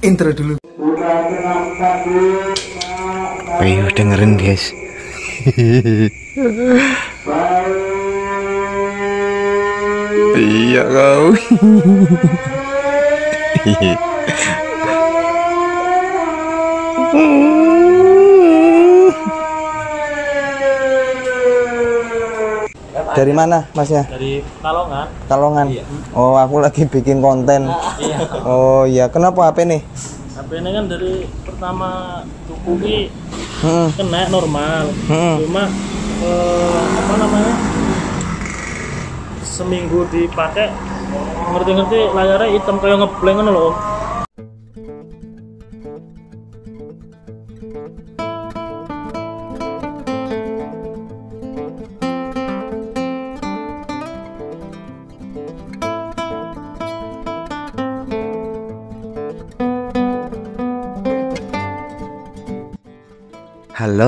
intro dulu Ayo dengerin guys Iya kau Hehehe Dari mana, Masnya? Dari Talongan. Kalongan. Iya. Oh, aku lagi bikin konten. iya. Oh, iya. Kenapa HP nih? HP ini kan dari pertama tukuki hmm. kena normal. Hmm. Cuma eh, apa namanya? Seminggu dipakai ngerti-ngerti layarnya hitam kayak ngeblank kan loh.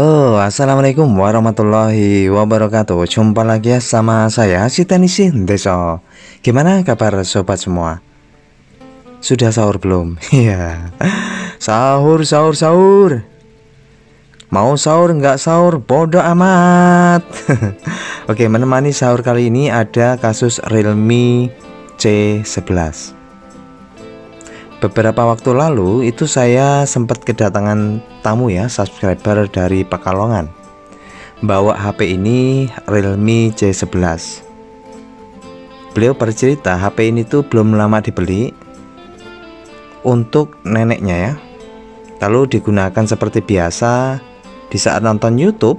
Halo assalamualaikum warahmatullahi wabarakatuh Jumpa lagi ya sama saya Sitanisi Deso Gimana kabar sobat semua? Sudah sahur belum? Iya Sahur sahur sahur Mau sahur nggak sahur bodoh amat Oke menemani sahur kali ini ada kasus Realme C11 beberapa waktu lalu itu saya sempat kedatangan tamu ya subscriber dari Pekalongan bawa HP ini Realme C11 beliau bercerita HP ini tuh belum lama dibeli untuk neneknya ya lalu digunakan seperti biasa di saat nonton YouTube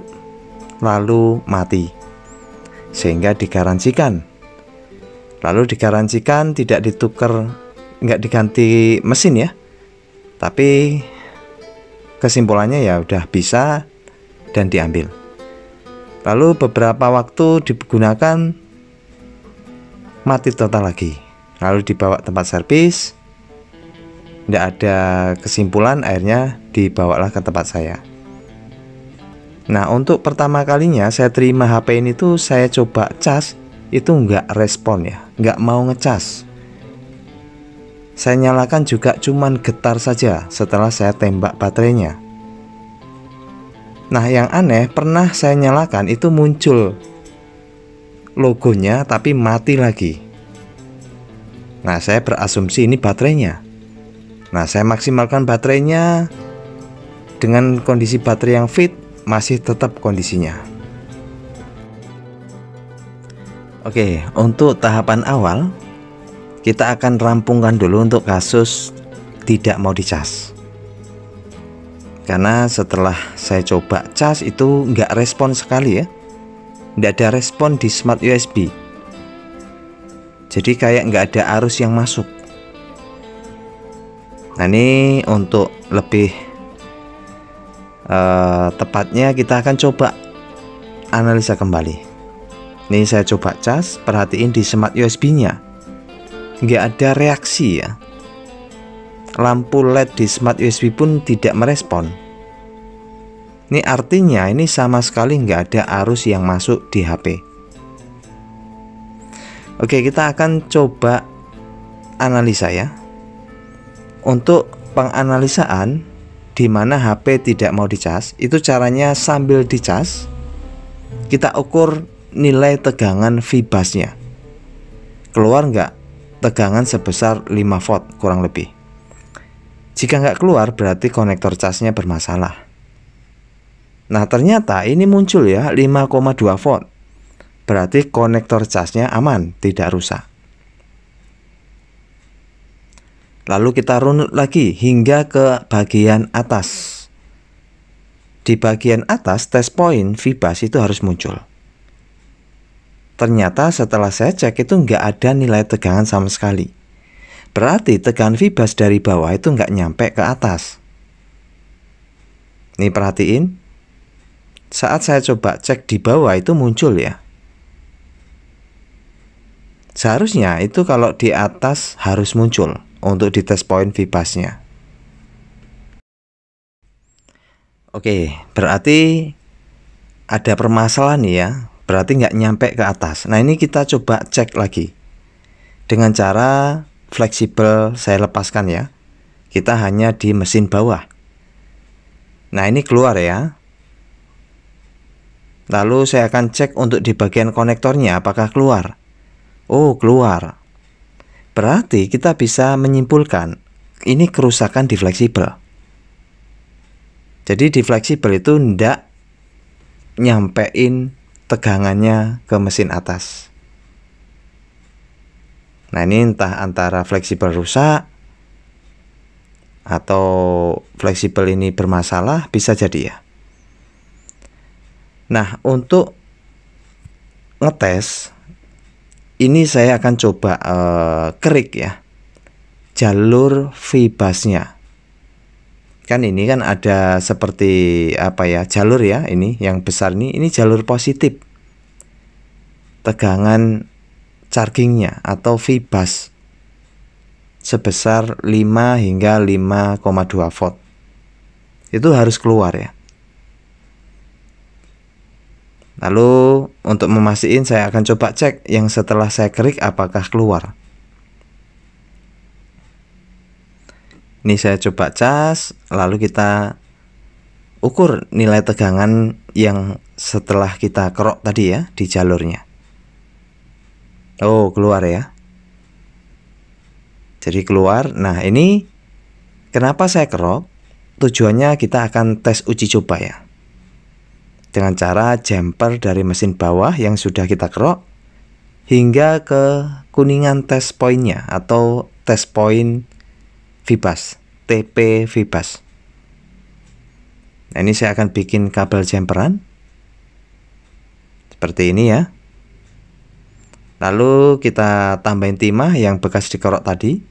lalu mati sehingga digaransikan lalu digaransikan tidak ditukar nggak diganti mesin ya tapi kesimpulannya ya udah bisa dan diambil lalu beberapa waktu digunakan mati total lagi lalu dibawa tempat servis tidak ada kesimpulan akhirnya dibawalah ke tempat saya nah untuk pertama kalinya saya terima HP ini tuh saya coba cas itu nggak respon ya nggak mau ngecas saya nyalakan juga cuman getar saja setelah saya tembak baterainya. Nah yang aneh pernah saya nyalakan itu muncul logonya tapi mati lagi. Nah saya berasumsi ini baterainya. Nah saya maksimalkan baterainya dengan kondisi baterai yang fit masih tetap kondisinya. Oke, untuk tahapan awal kita akan rampungkan dulu untuk kasus tidak mau dicas karena setelah saya coba cas itu nggak respon sekali ya nggak ada respon di smart USB jadi kayak nggak ada arus yang masuk nah ini untuk lebih uh, tepatnya kita akan coba analisa kembali ini saya coba cas perhatiin di smart USB nya nggak ada reaksi ya lampu LED di smart USB pun tidak merespon ini artinya ini sama sekali nggak ada arus yang masuk di HP Oke kita akan coba analisa ya untuk penganalisaan di mana HP tidak mau dicas itu caranya sambil dicas kita ukur nilai tegangan v keluar nggak tegangan sebesar 5 volt kurang lebih. Jika nggak keluar berarti konektor casnya bermasalah. Nah ternyata ini muncul ya 5,2 volt. Berarti konektor casnya aman, tidak rusak. Lalu kita runut lagi hingga ke bagian atas. Di bagian atas, test point VBAS itu harus muncul. Ternyata setelah saya cek itu nggak ada nilai tegangan sama sekali. Berarti tegangan vibas dari bawah itu nggak nyampe ke atas. Nih perhatiin. Saat saya coba cek di bawah itu muncul ya. Seharusnya itu kalau di atas harus muncul untuk di test point vibasnya. Oke, berarti ada permasalahan ya berarti nggak nyampe ke atas. Nah ini kita coba cek lagi dengan cara fleksibel saya lepaskan ya. Kita hanya di mesin bawah. Nah ini keluar ya. Lalu saya akan cek untuk di bagian konektornya apakah keluar. Oh keluar. Berarti kita bisa menyimpulkan ini kerusakan di fleksibel. Jadi di fleksibel itu ndak nyampein tegangannya ke mesin atas. Nah ini entah antara fleksibel rusak atau fleksibel ini bermasalah bisa jadi ya. Nah untuk ngetes ini saya akan coba uh, kerik ya jalur vibasnya kan ini kan ada seperti apa ya jalur ya ini yang besar ini ini jalur positif tegangan chargingnya atau V-bus sebesar 5 hingga 5,2 volt. Itu harus keluar ya. Lalu untuk memastikan saya akan coba cek yang setelah saya klik apakah keluar. Ini saya coba cas, lalu kita ukur nilai tegangan yang setelah kita kerok tadi ya di jalurnya. Oh, keluar ya. Jadi keluar. Nah, ini kenapa saya crop? Tujuannya kita akan tes uji coba ya. Dengan cara jumper dari mesin bawah yang sudah kita crop hingga ke kuningan test pointnya atau test point Vibas, TP Vibas. Nah, ini saya akan bikin kabel jumperan. Seperti ini ya. Lalu kita tambahin timah yang bekas dikorok tadi.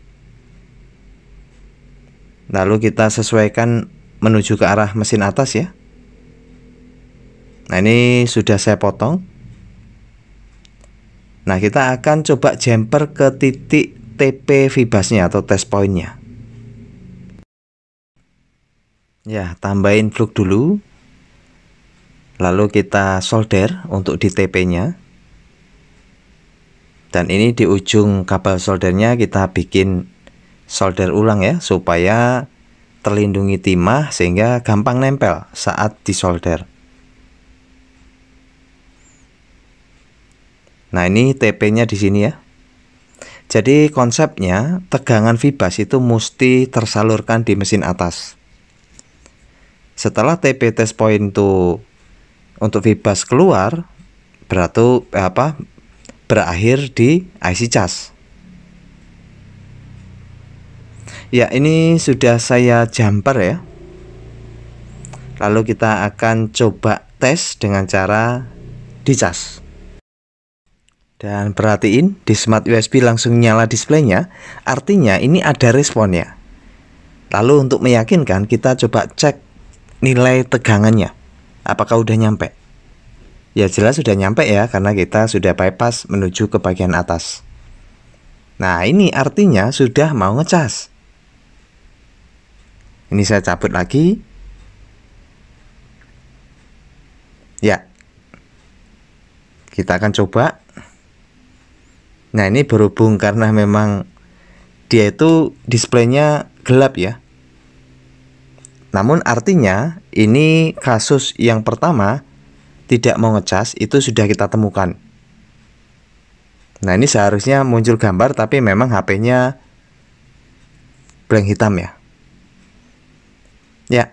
Lalu kita sesuaikan menuju ke arah mesin atas ya. Nah ini sudah saya potong. Nah kita akan coba jumper ke titik TP vibasnya atau test pointnya. Ya tambahin fluk dulu. Lalu kita solder untuk di TP-nya dan ini di ujung kabel soldernya kita bikin solder ulang ya supaya terlindungi timah sehingga gampang nempel saat disolder nah ini TP nya di sini ya jadi konsepnya tegangan vibas itu mesti tersalurkan di mesin atas setelah TP test point itu untuk vibas keluar berarti eh, apa berakhir di IC charge Ya, ini sudah saya jumper ya. Lalu kita akan coba tes dengan cara di charge. Dan perhatiin di smart USB langsung nyala displaynya, artinya ini ada responnya. Lalu untuk meyakinkan kita coba cek nilai tegangannya, apakah udah nyampe ya jelas sudah nyampe ya karena kita sudah bypass menuju ke bagian atas. Nah ini artinya sudah mau ngecas. Ini saya cabut lagi. Ya, kita akan coba. Nah ini berhubung karena memang dia itu displaynya gelap ya. Namun artinya ini kasus yang pertama tidak mau ngecas itu sudah kita temukan. Nah ini seharusnya muncul gambar tapi memang HP-nya blank hitam ya. Ya,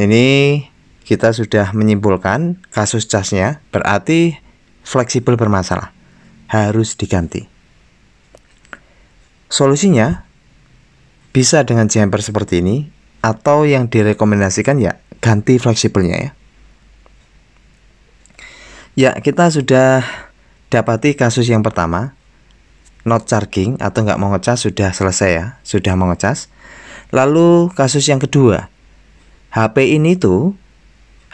ini kita sudah menyimpulkan kasus casnya berarti fleksibel bermasalah. Harus diganti. Solusinya bisa dengan jumper seperti ini atau yang direkomendasikan ya ganti fleksibelnya ya. Ya, kita sudah dapati kasus yang pertama, not charging atau nggak mau ngecas sudah selesai ya, sudah mau ngecas. Lalu kasus yang kedua, HP ini tuh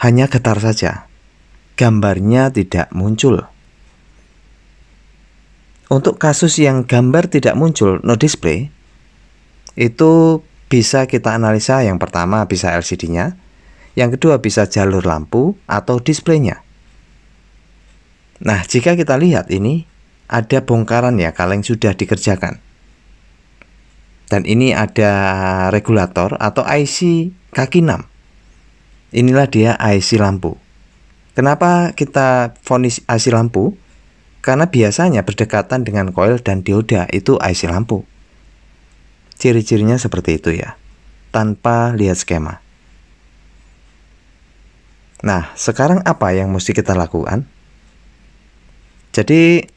hanya getar saja, gambarnya tidak muncul. Untuk kasus yang gambar tidak muncul, no display, itu bisa kita analisa yang pertama bisa LCD-nya, yang kedua bisa jalur lampu atau display nya Nah, jika kita lihat ini ada bongkaran ya kaleng sudah dikerjakan. Dan ini ada regulator atau IC kaki 6. Inilah dia IC lampu. Kenapa kita vonis IC lampu? Karena biasanya berdekatan dengan koil dan dioda itu IC lampu. Ciri-cirinya seperti itu ya. Tanpa lihat skema. Nah, sekarang apa yang mesti kita lakukan? Jadi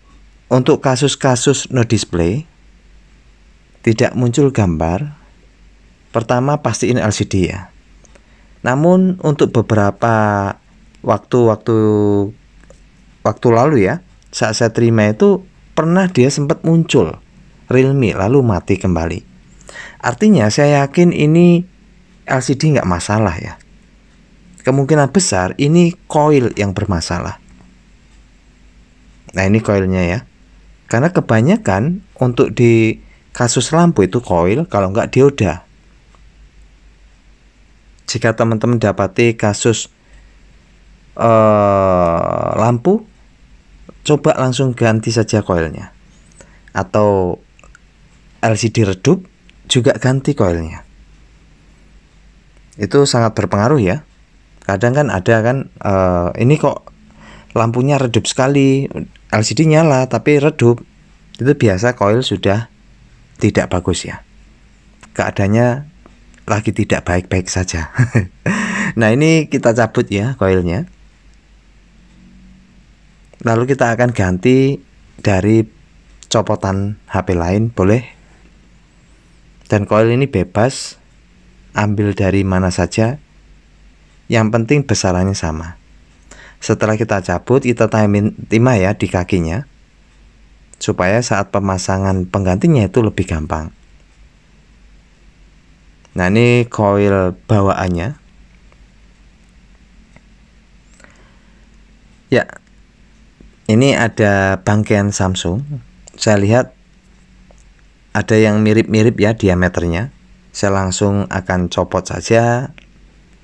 untuk kasus-kasus no display tidak muncul gambar, pertama pasti ini LCD ya. Namun untuk beberapa waktu-waktu waktu lalu ya, saat saya terima itu pernah dia sempat muncul Realme lalu mati kembali. Artinya saya yakin ini LCD nggak masalah ya. Kemungkinan besar ini coil yang bermasalah. Nah ini koilnya ya. Karena kebanyakan untuk di kasus lampu itu koil kalau nggak dioda. Jika teman-teman dapati kasus uh, lampu, coba langsung ganti saja koilnya. Atau LCD redup juga ganti koilnya. Itu sangat berpengaruh ya. Kadang kan ada kan uh, ini kok lampunya redup sekali LCD nyala tapi redup itu biasa coil sudah tidak bagus ya keadaannya lagi tidak baik-baik saja nah ini kita cabut ya coilnya lalu kita akan ganti dari copotan HP lain boleh dan coil ini bebas ambil dari mana saja yang penting besarannya sama setelah kita cabut, kita timing timah ya di kakinya. Supaya saat pemasangan penggantinya itu lebih gampang. Nah, ini coil bawaannya. Ya. Ini ada bangkian Samsung. Saya lihat ada yang mirip-mirip ya diameternya. Saya langsung akan copot saja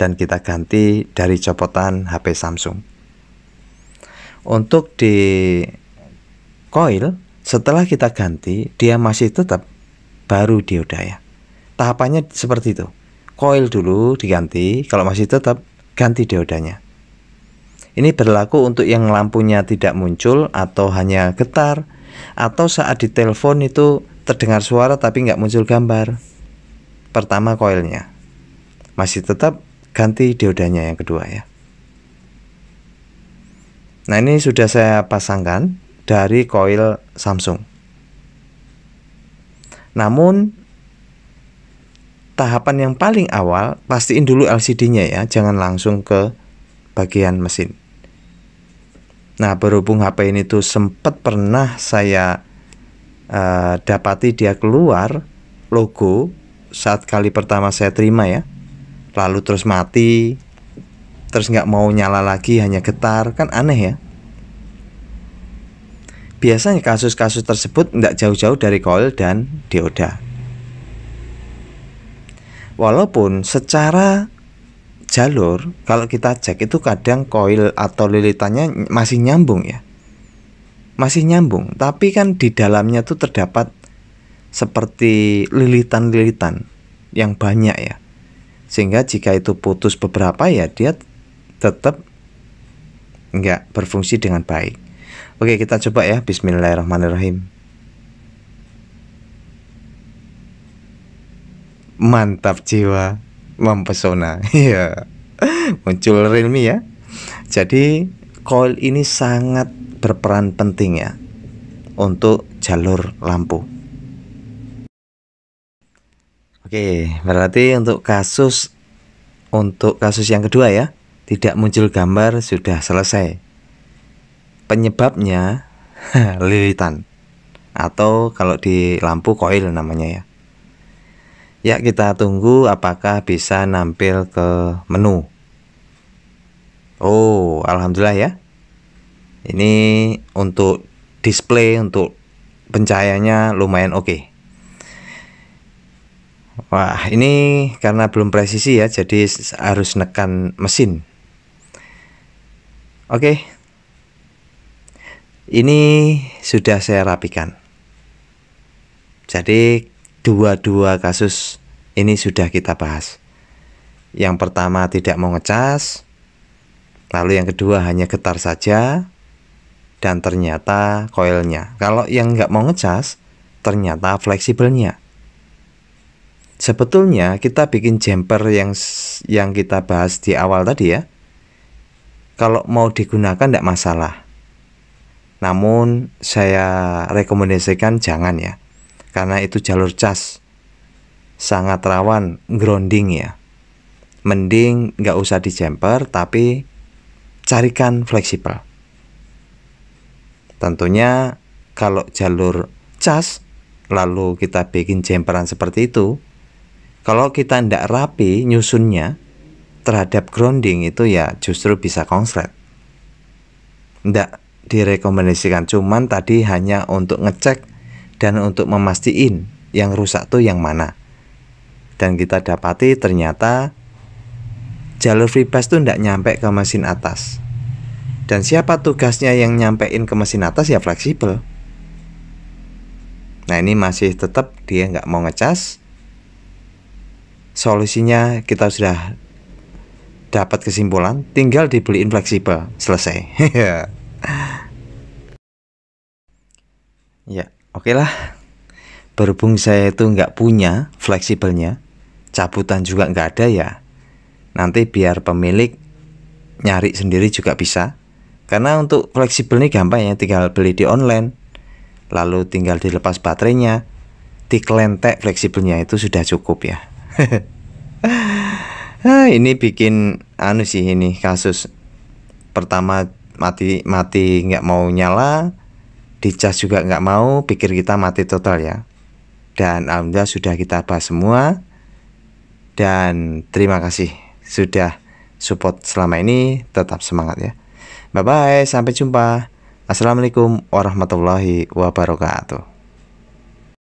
dan kita ganti dari copotan HP Samsung untuk di coil setelah kita ganti dia masih tetap baru dioda ya tahapannya seperti itu coil dulu diganti kalau masih tetap ganti diodanya ini berlaku untuk yang lampunya tidak muncul atau hanya getar atau saat di telepon itu terdengar suara tapi nggak muncul gambar pertama koilnya masih tetap ganti diodanya yang kedua ya Nah ini sudah saya pasangkan dari coil Samsung. Namun tahapan yang paling awal pastiin dulu LCD-nya ya, jangan langsung ke bagian mesin. Nah, berhubung HP ini tuh sempat pernah saya uh, dapati dia keluar logo saat kali pertama saya terima ya. Lalu terus mati, terus nggak mau nyala lagi hanya getar kan aneh ya biasanya kasus-kasus tersebut nggak jauh-jauh dari koil dan dioda. Walaupun secara jalur, kalau kita cek itu kadang koil atau lilitannya masih nyambung ya. Masih nyambung, tapi kan di dalamnya tuh terdapat seperti lilitan-lilitan yang banyak ya. Sehingga jika itu putus beberapa ya dia tetap nggak berfungsi dengan baik. Oke, kita coba ya. Bismillahirrahmanirrahim. Mantap jiwa, mempesona. Iya. Muncul realme ya. Jadi coil ini sangat berperan penting ya untuk jalur lampu. Oke, berarti untuk kasus untuk kasus yang kedua ya tidak muncul gambar sudah selesai. Penyebabnya lilitan atau kalau di lampu koil namanya ya. Ya kita tunggu apakah bisa nampil ke menu. Oh, alhamdulillah ya. Ini untuk display untuk pencahayaannya lumayan oke. Okay. Wah, ini karena belum presisi ya, jadi harus nekan mesin. Oke. Ini sudah saya rapikan. Jadi dua-dua kasus ini sudah kita bahas. Yang pertama tidak mau ngecas, lalu yang kedua hanya getar saja, dan ternyata koilnya. Kalau yang nggak mau ngecas, ternyata fleksibelnya. Sebetulnya kita bikin jumper yang yang kita bahas di awal tadi ya, kalau mau digunakan tidak masalah. Namun saya rekomendasikan jangan ya, karena itu jalur cas sangat rawan grounding ya. Mending nggak usah di jumper, tapi carikan fleksibel. Tentunya kalau jalur cas lalu kita bikin jemperan seperti itu, kalau kita tidak rapi nyusunnya, terhadap grounding itu ya justru bisa konslet. Tidak direkomendasikan cuman tadi hanya untuk ngecek dan untuk memastikan yang rusak tuh yang mana. Dan kita dapati ternyata jalur free pass tuh tidak nyampe ke mesin atas. Dan siapa tugasnya yang nyampein ke mesin atas ya fleksibel. Nah ini masih tetap dia nggak mau ngecas. Solusinya kita sudah dapat kesimpulan, tinggal dibeliin fleksibel. Selesai. ya, oke okay lah. Berhubung saya itu nggak punya fleksibelnya, cabutan juga nggak ada ya. Nanti biar pemilik nyari sendiri juga bisa. Karena untuk fleksibel ini gampang ya, tinggal beli di online. Lalu tinggal dilepas baterainya. diklentek fleksibelnya itu sudah cukup ya. Hah, eh, ini bikin anu sih ini kasus pertama mati mati nggak mau nyala dicas juga nggak mau pikir kita mati total ya dan alhamdulillah sudah kita bahas semua dan terima kasih sudah support selama ini tetap semangat ya bye bye sampai jumpa assalamualaikum warahmatullahi wabarakatuh